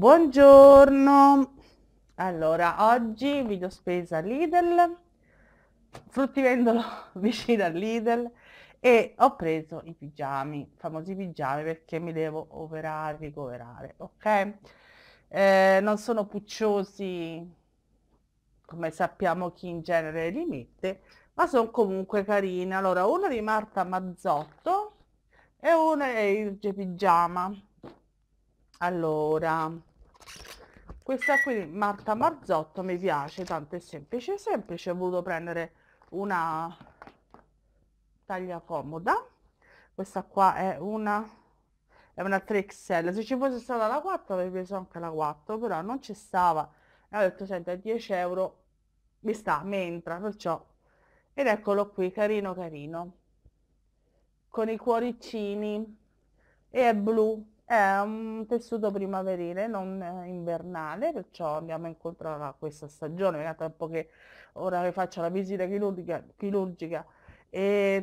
Buongiorno, allora oggi video spesa Lidl, fruttivendolo vicino al Lidl e ho preso i pigiami, famosi pigiami perché mi devo operare, ricoverare, ok? Eh, non sono pucciosi come sappiamo chi in genere li mette, ma sono comunque carine Allora, uno di Marta Mazzotto e una è il pigiama. Allora, questa qui Marta Marzotto mi piace tanto è semplice semplice ho voluto prendere una taglia comoda questa qua è una è una 3XL se ci fosse stata la 4 avrei preso anche la 4 però non ci stava e ho detto senta 10 euro mi sta mi entra perciò ed eccolo qui carino carino con i cuoricini e è blu è un tessuto primaverile, non eh, invernale, perciò andiamo incontro a questa stagione, da tempo che ora che faccio la visita chirurgica, chirurgica e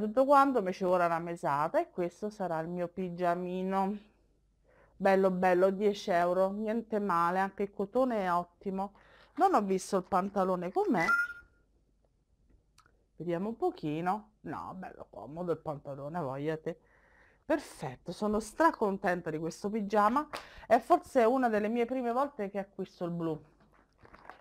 tutto quanto, mi ci vorrà una mesata e questo sarà il mio pigiamino. Bello bello, 10 euro, niente male, anche il cotone è ottimo. Non ho visto il pantalone com'è, vediamo un pochino. No, bello comodo il pantalone, vogliate. Perfetto, sono stracontenta di questo pigiama. È forse una delle mie prime volte che acquisto il blu.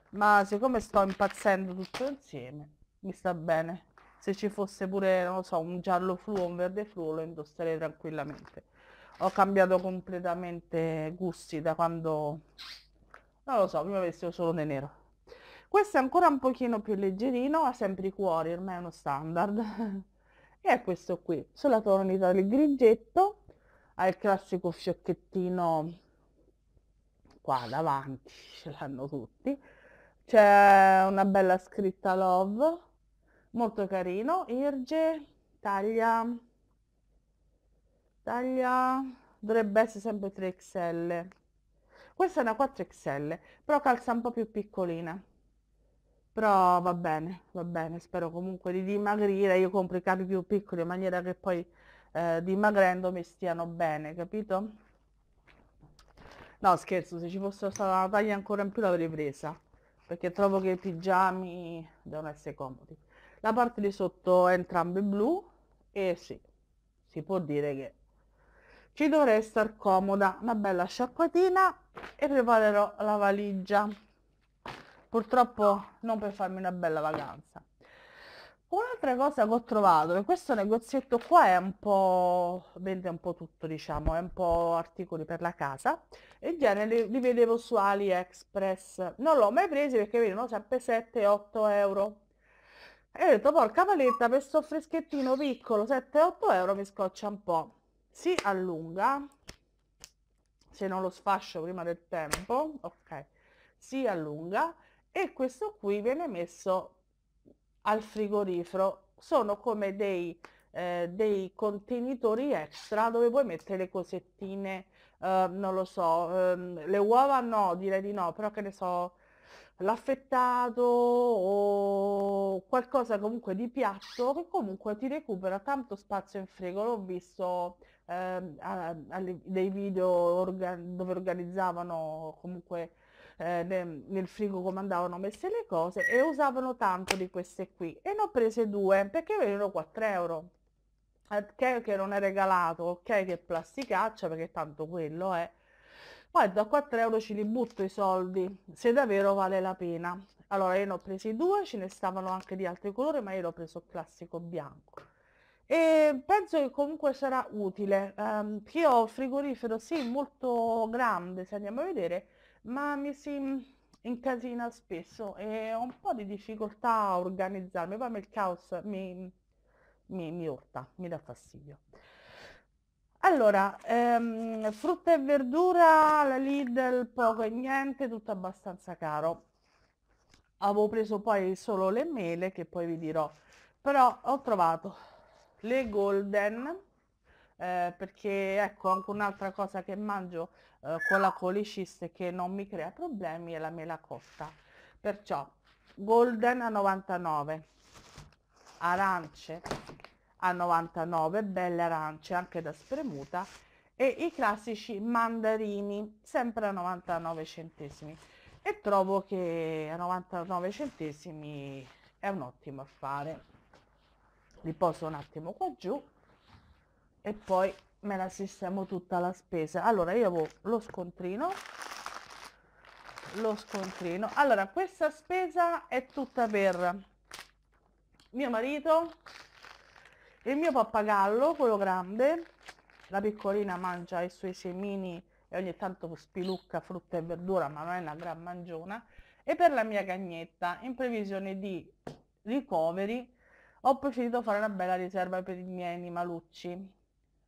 Ma siccome sto impazzendo tutto insieme, mi sta bene. Se ci fosse pure, non lo so, un giallo fluo, un verde fluo, lo indosserei tranquillamente. Ho cambiato completamente gusti da quando, non lo so, prima avessi solo di nero. Questo è ancora un pochino più leggerino, ha sempre i cuori, ormai è uno standard. è questo qui sulla tonalità del grigetto ha il classico fiocchettino qua davanti ce l'hanno tutti c'è una bella scritta love molto carino irge taglia taglia dovrebbe essere sempre 3xl questa è una 4xl però calza un po più piccolina però va bene, va bene, spero comunque di dimagrire, io compro i capi più piccoli in maniera che poi eh, dimagrendo mi stiano bene, capito? No scherzo, se ci fosse stata una taglia ancora in più l'avrei presa, perché trovo che i pigiami devono essere comodi. La parte di sotto è entrambe blu e sì, si può dire che ci dovrei star comoda, una bella sciacquatina e preparerò la valigia purtroppo non per farmi una bella vacanza. Un'altra cosa che ho trovato, che questo negozietto qua è un po', vende un po' tutto diciamo, è un po' articoli per la casa, in genere li, vedevo su AliExpress, non l'ho mai presi perché vedono sempre 7-8 euro. E ho detto porca valetta per sto freschettino piccolo 7-8 euro mi scoccia un po'. Si allunga, se non lo sfascio prima del tempo, ok, si allunga e questo qui viene messo al frigorifero sono come dei, eh, dei contenitori extra dove puoi mettere le cosettine eh, non lo so ehm, le uova no direi di no però che ne so l'affettato o qualcosa comunque di piatto che comunque ti recupera tanto spazio in frigo l'ho visto ehm, a, a, dei video organ dove organizzavano comunque eh, nel frigo come andavano messe le cose e usavano tanto di queste qui e ne ho prese due perché venivano 4 euro ok eh, che non è regalato ok che plasticaccia perché tanto quello è poi da 4 euro ci li butto i soldi se davvero vale la pena allora io ne ho presi due ce ne stavano anche di altri colori ma io l'ho preso classico bianco e penso che comunque sarà utile um, io ho il frigorifero sì molto grande se andiamo a vedere ma mi si mm, incasina spesso e ho un po' di difficoltà a organizzarmi, poi il caos mi, mi, mi urta, mi dà fastidio. Allora, ehm, frutta e verdura, la Lidl poco e niente, tutto abbastanza caro. Avevo preso poi solo le mele che poi vi dirò, però ho trovato le Golden eh, perché ecco anche un'altra cosa che mangio eh, con la coliciste che non mi crea problemi è la mela cotta. Perciò golden a 99, arance a 99, belle arance anche da spremuta e i classici mandarini sempre a 99 centesimi e trovo che a 99 centesimi è un ottimo affare li poso un attimo qua giù e poi me la sistemo tutta la spesa allora io avevo lo scontrino lo scontrino allora questa spesa è tutta per mio marito il mio pappagallo quello grande la piccolina mangia i suoi semini e ogni tanto spilucca frutta e verdura ma non è una gran mangiona e per la mia cagnetta in previsione di ricoveri ho preferito fare una bella riserva per i miei animalucci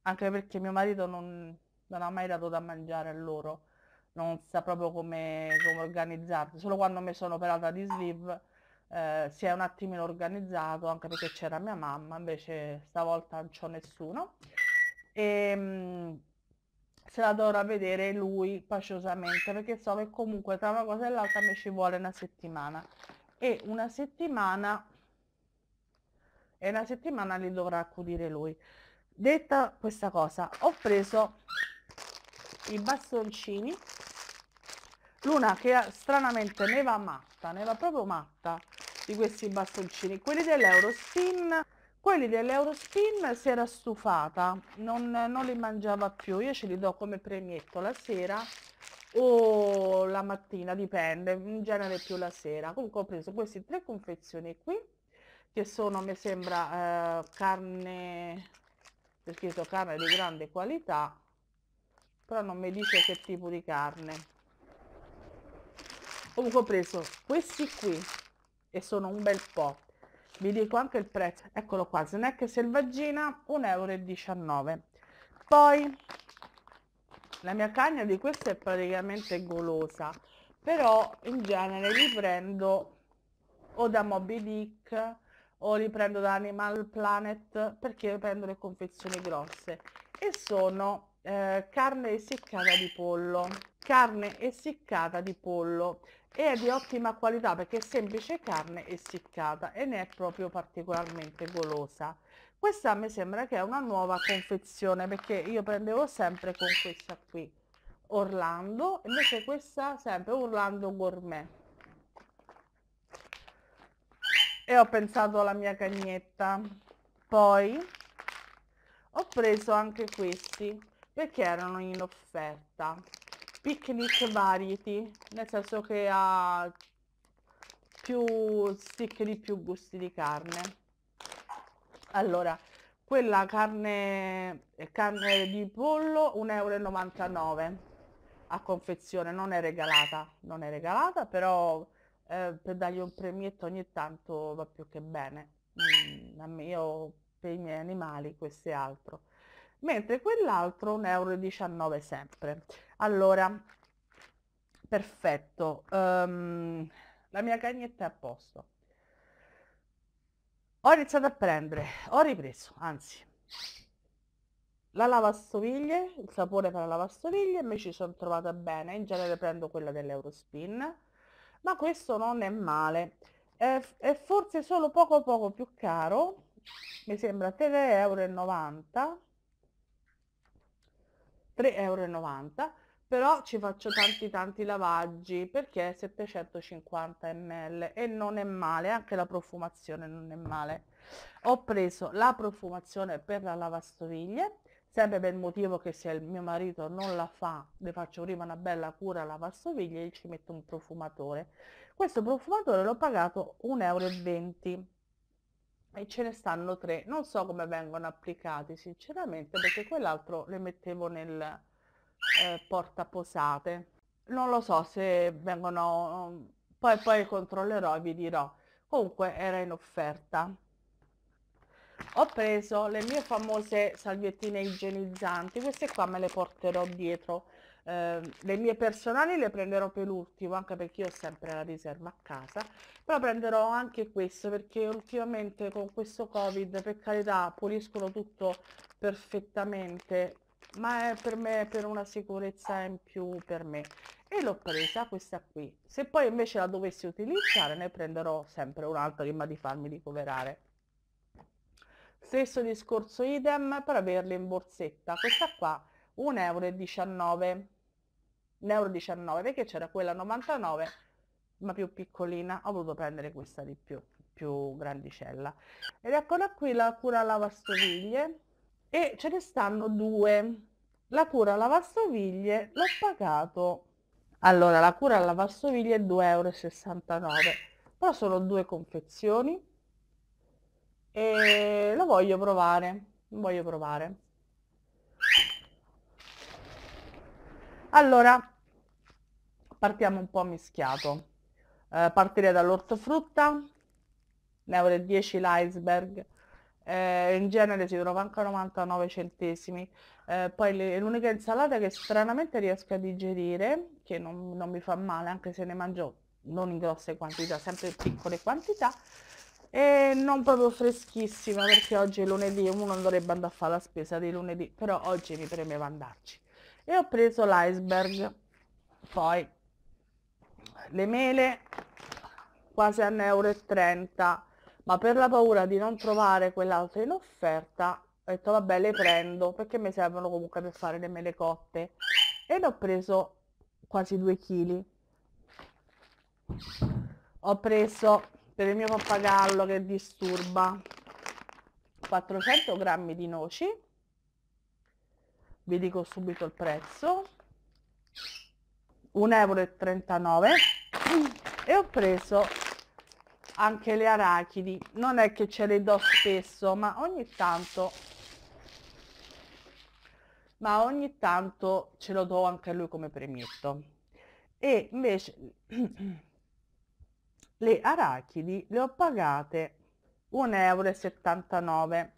anche perché mio marito non, non ha mai dato da mangiare a loro, non sa proprio come, come organizzarsi. Solo quando mi sono operata di sleeve eh, si è un attimino organizzato, anche perché c'era mia mamma, invece stavolta non c'ho nessuno. E ehm, se la dovrà vedere lui paciosamente, perché so che comunque tra una cosa e l'altra mi ci vuole una settimana. E una settimana e una settimana li dovrà accudire lui detta questa cosa ho preso i bastoncini l'una che stranamente ne va matta ne va proprio matta di questi bastoncini quelli dell'Eurospin quelli dell'Eurospin si era stufata non, non li mangiava più io ce li do come premietto la sera o la mattina dipende in genere più la sera comunque ho preso queste tre confezioni qui che sono mi sembra eh, carne c'è scritto carne di grande qualità però non mi dice che tipo di carne comunque ho preso questi qui e sono un bel po' vi dico anche il prezzo eccolo qua snack selvaggina 1,19 euro poi la mia cagna di questa è praticamente golosa però in genere li prendo o da Moby Dick o li prendo da Animal Planet perché prendo le confezioni grosse e sono eh, carne essiccata di pollo carne essiccata di pollo e è di ottima qualità perché è semplice carne essiccata e ne è proprio particolarmente golosa questa mi sembra che è una nuova confezione perché io prendevo sempre con questa qui Orlando invece questa sempre Orlando Gourmet e ho pensato alla mia cagnetta poi ho preso anche questi perché erano in offerta picnic variety nel senso che ha più stick di più gusti di carne allora quella carne, eh, carne di pollo 1,99€ a confezione non è regalata non è regalata però eh, per dargli un premietto ogni tanto va più che bene. Mm, io per i miei animali questo e altro. Mentre quell'altro 1,19 euro sempre. Allora, perfetto. Um, la mia cagnetta è a posto. Ho iniziato a prendere, ho ripreso, anzi, la lavastoviglie, il sapore per la lavastoviglie, mi ci sono trovata bene, in genere prendo quella dell'Eurospin, ma questo non è male. È, è forse solo poco poco più caro, mi sembra 3,90 euro, 3,90 euro, però ci faccio tanti tanti lavaggi perché è 750 ml e non è male, anche la profumazione non è male. Ho preso la profumazione per la lavastoviglie sempre per il motivo che se il mio marito non la fa, le faccio prima una bella cura alla lavastoviglie e ci metto un profumatore. Questo profumatore l'ho pagato 1,20 euro e ce ne stanno tre. Non so come vengono applicati sinceramente perché quell'altro le mettevo nel eh, portaposate. Non lo so se vengono... Poi, poi controllerò e vi dirò. Comunque era in offerta ho preso le mie famose salviettine igienizzanti queste qua me le porterò dietro eh, le mie personali le prenderò per l'ultimo anche perché io ho sempre la riserva a casa però prenderò anche questo perché ultimamente con questo covid per carità puliscono tutto perfettamente ma è per me per una sicurezza in più per me e l'ho presa questa qui se poi invece la dovessi utilizzare ne prenderò sempre un'altra prima di farmi ricoverare Stesso discorso idem per averle in borsetta. Questa qua 1,19 euro. 1,19 euro perché c'era quella 99 ma più piccolina. Ho voluto prendere questa di più, più grandicella. Ed eccola qui la cura lavastoviglie e ce ne stanno due. La cura lavastoviglie l'ho pagato. Allora, la cura lavastoviglie è 2,69 euro, però sono due confezioni e lo voglio provare, voglio provare. Allora, partiamo un po' mischiato. Eh, partirei dall'ortofrutta, ne avrò 10 l'iceberg, eh, in genere si trova anche 99 centesimi. Eh, poi l'unica insalata che stranamente riesco a digerire, che non, non mi fa male anche se ne mangio non in grosse quantità, sempre in piccole quantità, e non proprio freschissima perché oggi è lunedì, uno dovrebbe andare a fare la spesa di lunedì, però oggi mi premeva andarci. E ho preso l'iceberg, poi le mele quasi a 1,30 euro, ma per la paura di non trovare quell'altra in offerta ho detto vabbè le prendo perché mi servono comunque per fare le mele cotte ed ho preso quasi 2 kg. Ho preso per il mio pappagallo che disturba 400 grammi di noci vi dico subito il prezzo 1,39 euro e ho preso anche le arachidi non è che ce le do spesso ma ogni tanto ma ogni tanto ce lo do anche a lui come premietto e invece le arachidi le ho pagate 1,79 euro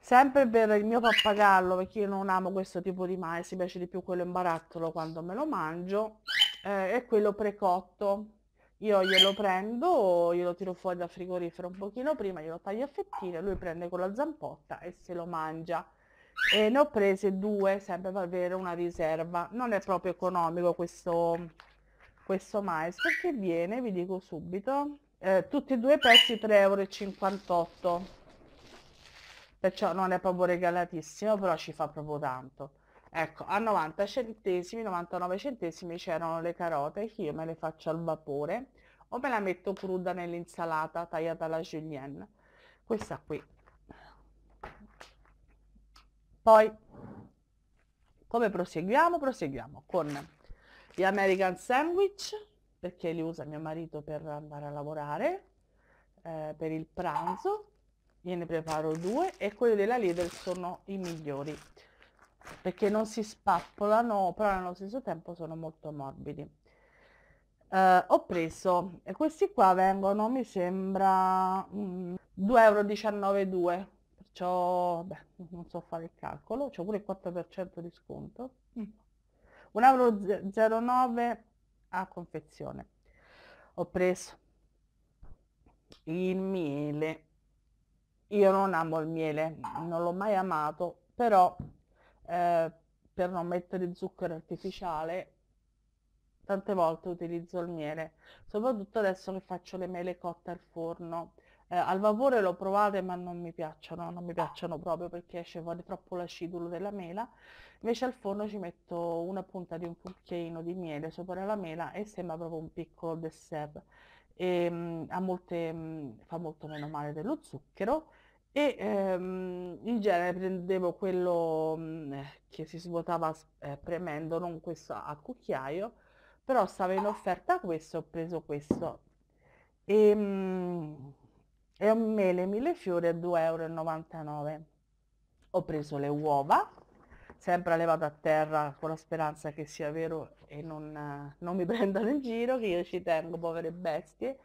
sempre per il mio pappagallo perché io non amo questo tipo di mais mi piace di più quello in barattolo quando me lo mangio eh, e quello precotto io glielo prendo glielo tiro fuori dal frigorifero un pochino prima glielo taglio a fettine lui prende con la zampotta e se lo mangia e ne ho prese due sempre per avere una riserva non è proprio economico questo questo mais perché viene, vi dico subito, eh, tutti e due pezzi 3,58 euro. Perciò non è proprio regalatissimo, però ci fa proprio tanto. Ecco, a 90 centesimi, 99 centesimi c'erano le carote che io me le faccio al vapore o me la metto cruda nell'insalata tagliata alla julienne. Questa qui. Poi, come proseguiamo? Proseguiamo con gli American Sandwich, perché li usa mio marito per andare a lavorare, eh, per il pranzo, gliene preparo due e quelli della Lidl sono i migliori, perché non si spappolano, però allo stesso tempo sono molto morbidi. Uh, ho preso e questi qua vengono mi sembra 2,19 mm, euro perciò beh, non so fare il calcolo c'è pure il 4% di sconto mm. 1,09 euro a confezione. Ho preso il miele. Io non amo il miele, non l'ho mai amato, però eh, per non mettere zucchero artificiale tante volte utilizzo il miele, soprattutto adesso che faccio le mele cotte al forno eh, al vapore l'ho provate ma non mi piacciono, non mi ah. piacciono proprio perché esce fuori troppo l'acidulo della mela. Invece al forno ci metto una punta di un cucchiaino di miele sopra la mela e sembra proprio un piccolo dessert. E, ehm, mh, a molte, mh, mm, fa molto meno male dello zucchero e ehm, in genere prendevo quello mh, mm, che si svuotava eh, premendo, non questo a cucchiaio, però stava in offerta questo, ho preso questo. E, ehm, e un mele mille fiori a 2,99 euro. Ho preso le uova, sempre levato a terra con la speranza che sia vero e non, non mi prendano in giro, che io ci tengo, povere bestie.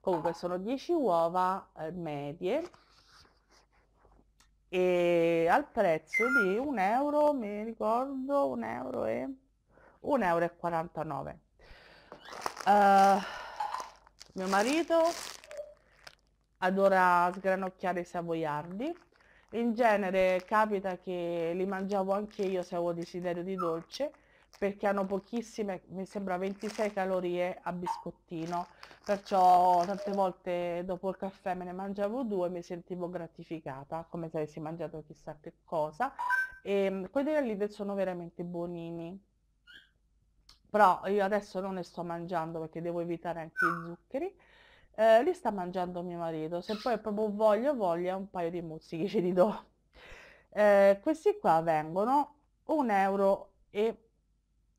Comunque sono 10 uova eh, medie e al prezzo di 1 euro, mi ricordo, 1 euro e 1,49 euro. E 49. Uh, eh, mio marito adora sgranocchiare i savoiardi. In genere capita che li mangiavo anche io se avevo desiderio di dolce perché hanno pochissime, mi sembra 26 calorie a biscottino, perciò tante volte dopo il caffè me ne mangiavo due e mi sentivo gratificata, come se avessi mangiato chissà che cosa. E ehm, quelli dell'Idel sono veramente buonini, però io adesso non ne sto mangiando perché devo evitare anche i zuccheri eh, li sta mangiando mio marito, se poi proprio voglio voglia un paio di muzzichi ce li do. Eh, questi qua vengono un euro e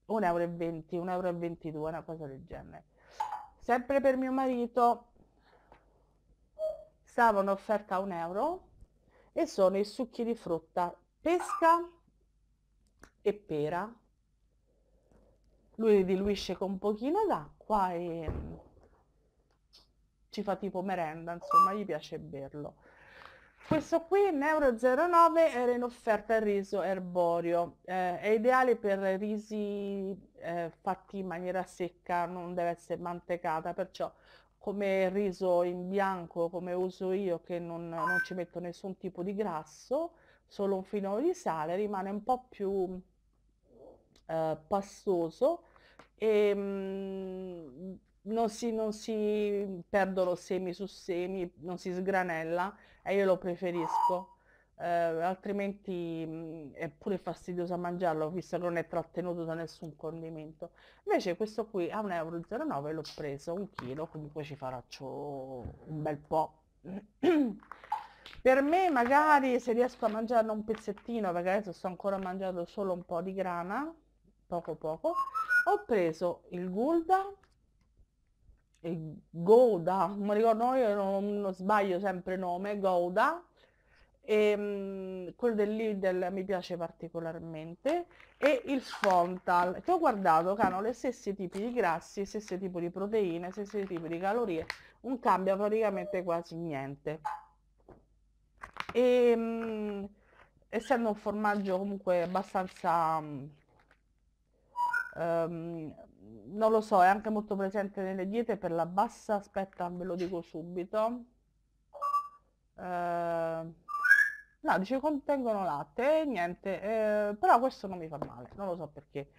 un euro, e 20, un euro e 22, una cosa del genere. Sempre per mio marito stavano offerta un euro e sono i succhi di frutta pesca e pera. Lui li diluisce con un pochino d'acqua e ci fa tipo merenda, insomma, gli piace berlo. Questo qui, Neuro 09, era in offerta il riso erborio, eh, è ideale per risi eh, fatti in maniera secca, non deve essere mantecata, perciò come riso in bianco, come uso io, che non, non ci metto nessun tipo di grasso, solo un filo di sale, rimane un po' più eh, pastoso e mh, mm, non si, non si perdono semi su semi, non si sgranella e io lo preferisco. Eh, altrimenti mh, mm, è pure fastidioso a mangiarlo visto che non è trattenuto da nessun condimento invece questo qui a 1,09 euro l'ho preso un chilo comunque ci faraccio un bel po' per me magari se riesco a mangiarlo un pezzettino perché adesso sto ancora mangiando solo un po' di grana poco poco ho preso il gulda Goda, non mi ricordo io, non, non sbaglio sempre nome, Goda, e ehm, mh, quello del Lidl mi piace particolarmente, e il Frontal, che ho guardato che hanno le stesse tipi di grassi, stesse tipi di proteine, stesse tipi di calorie, non cambia praticamente quasi niente. E, ehm, mh, essendo un formaggio comunque abbastanza... Um, non lo so, è anche molto presente nelle diete per la bassa, aspetta ve lo dico subito. Eh, no, dice contengono latte, niente, eh, però questo non mi fa male, non lo so perché.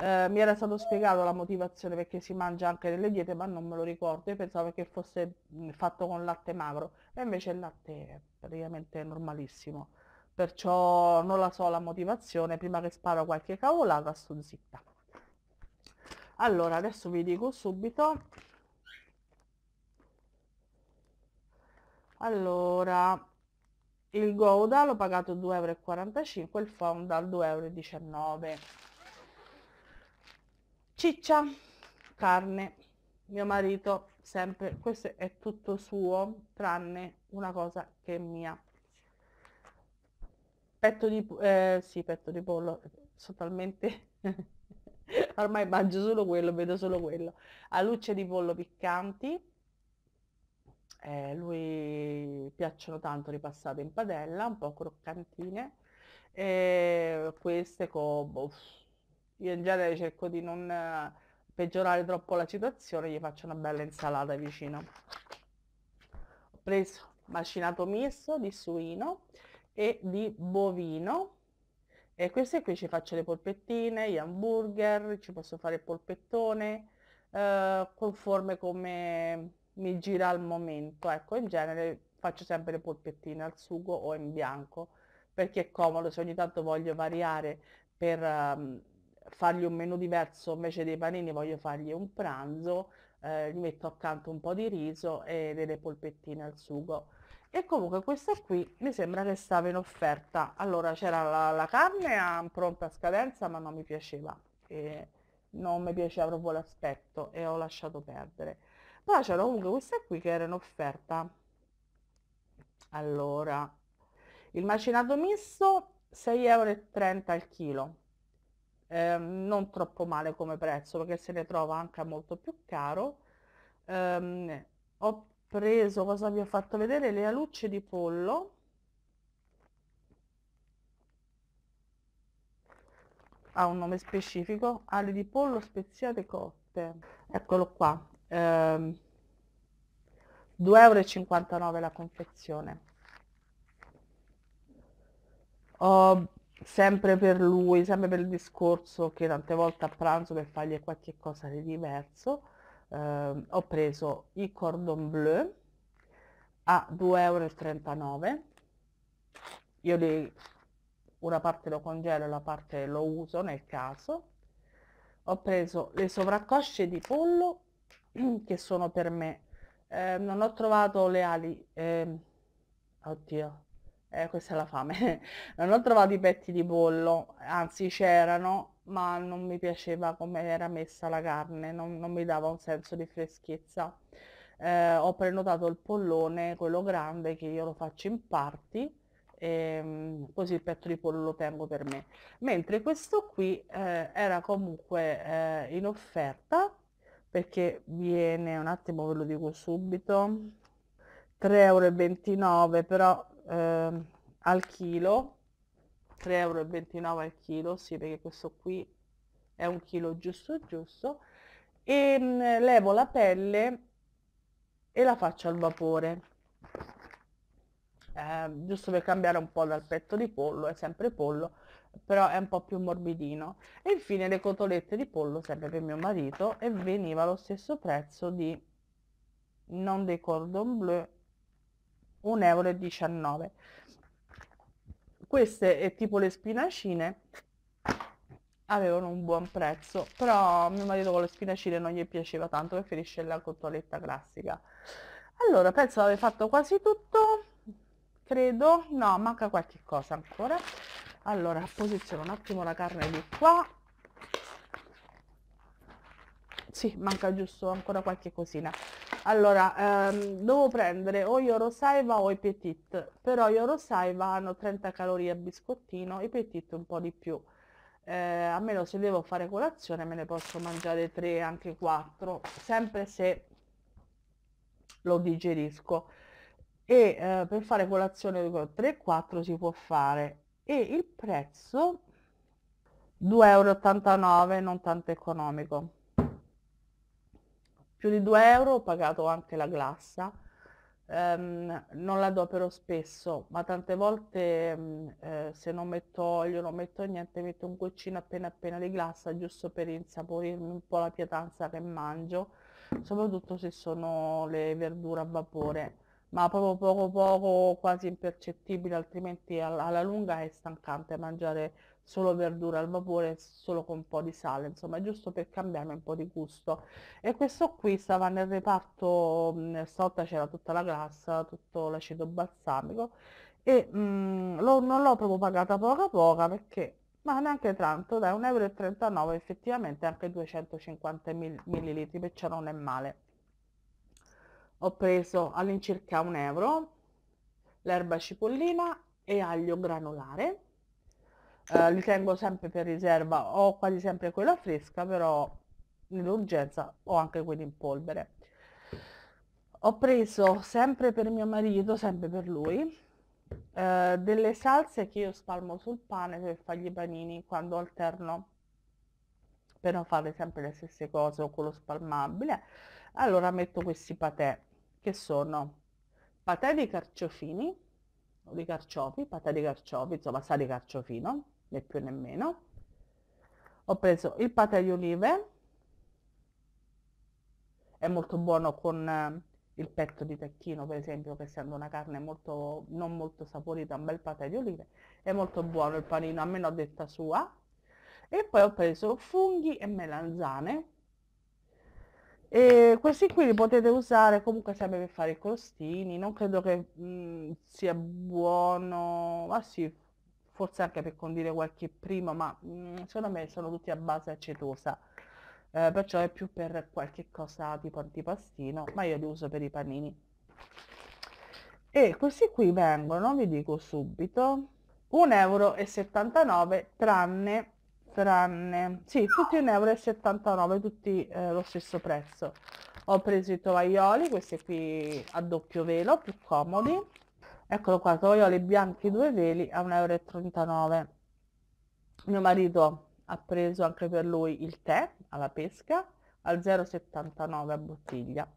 Eh, mi era stato spiegato la motivazione perché si mangia anche nelle diete, ma non me lo ricordo, io pensavo che fosse mm, fatto con latte magro, e invece il latte è praticamente normalissimo. Perciò non la so la motivazione, prima che sparo qualche cavolata sto zitta allora adesso vi dico subito allora il Gouda l'ho pagato 2,45 euro il Fondal 2,19 euro ciccia carne mio marito sempre questo è tutto suo tranne una cosa che è mia petto di eh, sì petto di pollo sono talmente ormai mangio solo quello, vedo solo quello. Alucce di pollo piccanti, eh, lui piacciono tanto ripassate in padella, un po' croccantine. E queste con... Boh, io in genere cerco di non eh, peggiorare troppo la situazione, gli faccio una bella insalata vicino. Ho preso macinato misto di suino e di bovino e queste qui ci faccio le polpettine, gli hamburger, ci posso fare il polpettone, eh, conforme come mi gira al momento. Ecco, in genere faccio sempre le polpettine al sugo o in bianco, perché è comodo se ogni tanto voglio variare per um, fargli un menù diverso, invece dei panini voglio fargli un pranzo, eh, gli metto accanto un po' di riso e delle polpettine al sugo e comunque questa qui mi sembra che stava in offerta allora c'era la, la, carne a pronta scadenza ma non mi piaceva e non mi piaceva proprio l'aspetto e ho lasciato perdere poi c'era comunque questa qui che era in offerta allora il macinato misto 6,30 euro al chilo eh, non troppo male come prezzo perché se ne trova anche molto più caro eh, preso, cosa vi ho fatto vedere? Le alucce di pollo. Ha un nome specifico, ali di pollo speziate cotte. Eccolo qua. Eh, 2,59 euro la confezione. Ho sempre per lui, sempre per il discorso che tante volte a pranzo per fargli qualche cosa di diverso, eh, ho preso i cordon bleu a 2,39 euro io li, una parte lo congelo e la parte lo uso nel caso ho preso le sovraccosce di pollo che sono per me eh, non ho trovato le ali eh, oddio eh, questa è la fame non ho trovato i petti di pollo anzi c'erano ma non mi piaceva come era messa la carne, non, non mi dava un senso di freschezza. Eh, ho prenotato il pollone, quello grande, che io lo faccio in parti, e, ehm, così il petto di pollo lo tengo per me. Mentre questo qui eh, era comunque eh, in offerta, perché viene, un attimo ve lo dico subito, 3,29 euro, però ehm, al chilo 3,29€ al chilo, sì perché questo qui è un chilo giusto giusto, e mh, mm, levo la pelle e la faccio al vapore. Eh, giusto per cambiare un po' dal petto di pollo, è sempre pollo, però è un po' più morbidino. E infine le cotolette di pollo, sempre per mio marito, e veniva allo stesso prezzo di, non dei cordon bleu, 1,19 euro queste e tipo le spinacine avevano un buon prezzo, però mio marito con le spinacine non gli piaceva tanto, preferisce la cotoletta classica. Allora, penso di aver fatto quasi tutto, credo, no, manca qualche cosa ancora. Allora, posiziono un attimo la carne di qua, sì, manca giusto ancora qualche cosina. Allora, ehm, devo prendere o Yoro Saiva o i Petit, però Yoro Saiva hanno 30 calorie a biscottino, i Petit un po' di più. Eh, almeno se devo fare colazione me ne posso mangiare 3, anche 4, sempre se lo digerisco. E eh, per fare colazione 3-4 si può fare. E il prezzo 2,89 euro, non tanto economico più di 2 euro ho pagato anche la glassa. Um, non la adopero spesso, ma tante volte um, eh, se non metto olio, non metto niente, metto un goccino appena appena di glassa giusto per insaporirmi un po' la pietanza che mangio, soprattutto se sono le verdure a vapore, ma proprio poco poco, quasi impercettibile, altrimenti alla, alla lunga è stancante mangiare solo verdura al vapore, solo con un po' di sale, insomma, giusto per cambiare un po' di gusto. E questo qui stava nel reparto, mh, stavolta c'era tutta la grassa, tutto l'aceto balsamico, e mh, lo, non l'ho proprio pagata poca poca perché, ma neanche tanto, dai, 1,39 euro effettivamente anche 250 millilitri, perciò non è male. Ho preso all'incirca un euro l'erba cipollina e aglio granulare eh, li tengo sempre per riserva, ho quasi sempre quella fresca, però nell'urgenza ho anche quelli in polvere. Ho preso sempre per mio marito, sempre per lui, eh, delle salse che io spalmo sul pane per fargli i panini quando alterno per non fare sempre le stesse cose o quello spalmabile. Allora metto questi patè che sono patè di carciofini o di carciofi, patè di carciofi, insomma sa di carciofino, né più né meno. Ho preso il pate di olive, è molto buono con eh, il petto di tacchino per esempio che essendo una carne molto, non molto saporita, un bel pate di olive, è molto buono il panino, a meno detta sua. E poi ho preso funghi e melanzane. E questi qui li potete usare comunque sempre per fare i crostini, non credo che mh, mm, sia buono, ma sì, forse anche per condire qualche primo, ma mh, mm, secondo me sono tutti a base acetosa. Eh, perciò è più per qualche cosa tipo antipastino, ma io li uso per i panini. E questi qui vengono, vi dico subito, 1,79 euro tranne, tranne, sì, tutti 1,79 euro, tutti eh, lo stesso prezzo. Ho preso i tovaglioli, questi qui a doppio velo, più comodi, eccolo qua tovaglioli bianchi due veli a 1,39 euro mio marito ha preso anche per lui il tè alla pesca al 0,79 a bottiglia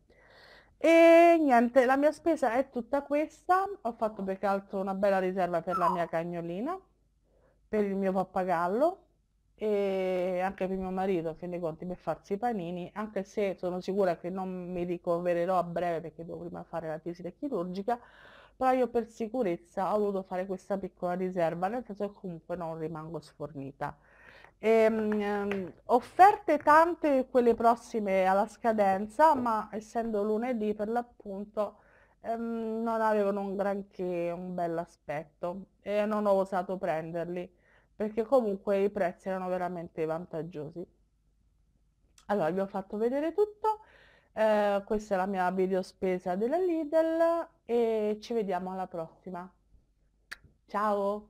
e niente la mia spesa è tutta questa ho fatto per altro una bella riserva per la mia cagnolina per il mio pappagallo e anche per mio marito a fin conti per farsi i panini anche se sono sicura che non mi ricovererò a breve perché devo prima fare la visita chirurgica però io per sicurezza ho dovuto fare questa piccola riserva, nel senso che comunque non rimango sfornita. E, um, ehm, offerte tante quelle prossime alla scadenza, ma essendo lunedì per l'appunto um, non avevano un granché un bel aspetto e non ho osato prenderli perché comunque i prezzi erano veramente vantaggiosi. Allora vi ho fatto vedere tutto, eh, questa è la mia video spesa della Lidl e ci vediamo alla prossima. Ciao!